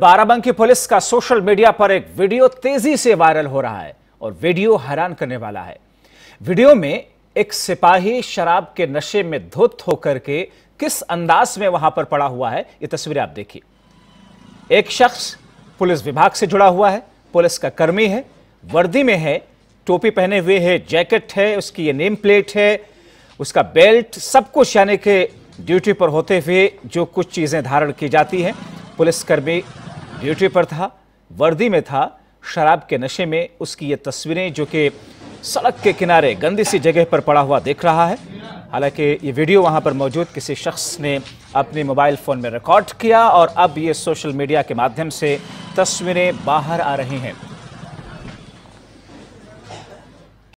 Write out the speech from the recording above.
Barabanki police का social media पर एक वीडियो तेजी से वायरल हो रहा है और वीडियो हैरान करने वाला है वीडियो में एक सिपाही शराब के नशे में धुत होकर के किस अंदाज में वहां पर पड़ा हुआ है ये तस्वीर आप देखिए एक शख्स पुलिस विभाग से जुड़ा हुआ है पुलिस का कर्मी है वर्दी में है टोपी पहने हुए है जैकेट है उसकी ये नेम प्लेट है उसका बेल्ट सब कुछ यानी कि ड्यूटी पर होते हुए जो कुछ चीज़ें धारण की जाती हैं पुलिसकर्मी ड्यूटी पर था वर्दी में था शराब के नशे में उसकी ये तस्वीरें जो कि सड़क के किनारे गंदी सी जगह पर पड़ा हुआ देख रहा है हालांकि ये वीडियो वहाँ पर मौजूद किसी शख्स ने अपने मोबाइल फ़ोन में रिकॉर्ड किया और अब ये सोशल मीडिया के माध्यम से तस्वीरें बाहर आ रही हैं